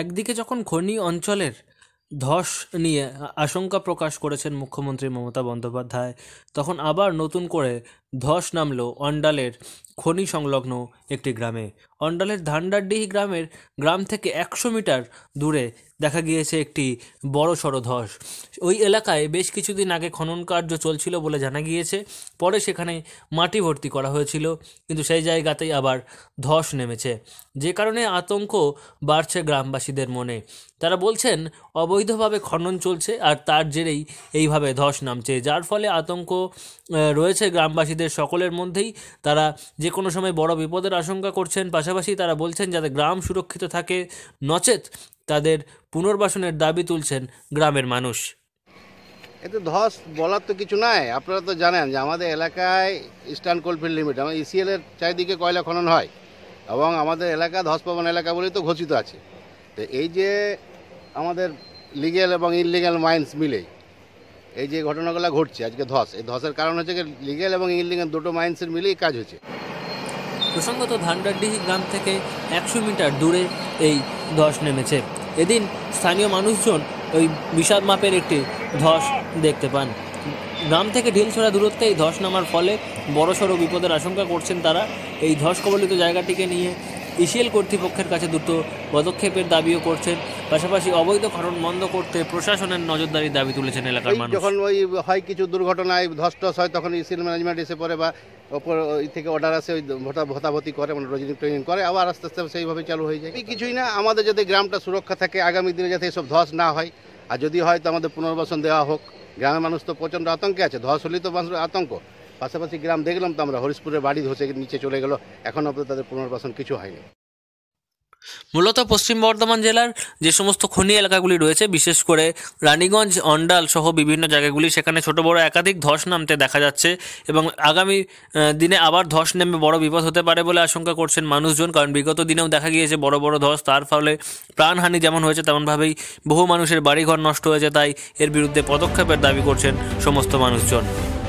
একদিকে যখন খনি অঞ্চলের ধস নিয়ে আশঙ্কা প্রকাশ করেছেন মুখ্যমন্ত্রী মমতা বন্দ্যোপাধ্যায় তখন আবার নতুন করে ধস নামল অন্ডালের খনি সংলগ্ন একটি গ্রামে অন্ডালের ধান্ডারডিহি গ্রামের গ্রাম থেকে একশো মিটার দূরে দেখা গিয়েছে একটি বড় সড়ো ধস ওই এলাকায় বেশ কিছুদিন আগে খনন কার্য চলছিল বলে জানা গিয়েছে পরে সেখানে মাটি ভর্তি করা হয়েছিল কিন্তু সেই জায়গাতেই আবার ধস নেমেছে যে কারণে আতঙ্ক বাড়ছে গ্রামবাসীদের মনে তারা বলছেন অবৈধভাবে খনন চলছে আর তার জেরেই এইভাবে ধস নামছে যার ফলে আতঙ্ক রয়েছে গ্রামবাসীদের চাষিদের সকলের মধ্যেই তারা যে কোনো সময় বড় বিপদের আশঙ্কা করছেন পাশাপাশি তারা বলছেন যাতে গ্রাম সুরক্ষিত থাকে নচেত তাদের পুনর্বাসনের দাবি তুলছেন গ্রামের মানুষ এতে ধস বলার তো কিছু নাই আপনারা তো জানেন যে আমাদের এলাকায় ইস্টার্ন কোলফিল্ড লিমিট আমাদের ইসিএলের চারিদিকে কয়লা খনন হয় এবং আমাদের এলাকা ধস পবন এলাকা বলেই তো ঘোষিত আছে তো এই যে আমাদের লিগেল এবং ইনলিগ্যাল মাইন্স মিলে এই যে ঘটনাগুলো ঘটছে আজকে ধস এই ধসের কারণ হচ্ছে যে লিগেল এবং ইলিগেল দুটো মাইন্সের মিলেই কাজ হচ্ছে প্রসঙ্গত ধানডাডিহি গ্রাম থেকে একশো মিটার দূরে এই ধস নেমেছে এদিন স্থানীয় মানুষজন ওই বিষাদ মাপের একটি ধস দেখতে পান গ্রাম থেকে ঢিলছড়া দূরত্বে এই ধস নামার ফলে বড়সড় বিপদের আশঙ্কা করছেন তারা এই ধস কবলিত জায়গাটিকে নিয়ে ইসিএল কর্তৃপক্ষের কাছে দ্রুত পদক্ষেপের দাবিও করছেন পাশাপাশি অবৈধ খনন বন্ধ করতে প্রশাসনের নজরদারির দাবি তুলেছেন এলাকার মানুষ যখন ওই হয় কিছু দুর্ঘটনায় ধস টস হয় তখন ইসিএল ম্যানেজমেন্ট এসে পড়ে বা ওপর ওই থেকে অর্ডার আসে ওই ভোটা ভোতাভতি করে মানে রজনী ট্রেনিং করে আবার আস্তে আস্তে সেইভাবে চালু হয়ে যায় কিছুই না আমাদের যাতে গ্রামটা সুরক্ষা থাকে আগামী দিনে যাতে এসব ধস না হয় আর যদি হয় তো আমাদের পুনর্বাসন দেওয়া হোক গ্রামের মানুষ তো প্রচণ্ড আতঙ্কে আছে ধস হলেই তো আতঙ্ক পাশাপাশি গ্রাম দেখলাম তো আমরা হরিশপুরের বাড়ি ধসে নিচে চলে গেল এখন অব্দ তাদের পুনর্বাসন কিছু হয়নি মূলত পশ্চিম বর্ধমান জেলার যে সমস্ত খনি এলাকাগুলি রয়েছে বিশেষ করে রানীগঞ্জ অন্ডাল সহ বিভিন্ন জায়গাগুলি সেখানে ছোট বড় একাধিক ধস নামতে দেখা যাচ্ছে এবং আগামী দিনে আবার ধস নেমে বড় বিপদ হতে পারে বলে আশঙ্কা করছেন মানুষজন কারণ বিগত দিনেও দেখা গিয়েছে বড় বড় ধস তার ফলে প্রাণহানি যেমন হয়েছে তেমনভাবেই বহু মানুষের বাড়িঘর নষ্ট হয়েছে তাই এর বিরুদ্ধে পদক্ষেপের দাবি করছেন সমস্ত মানুষজন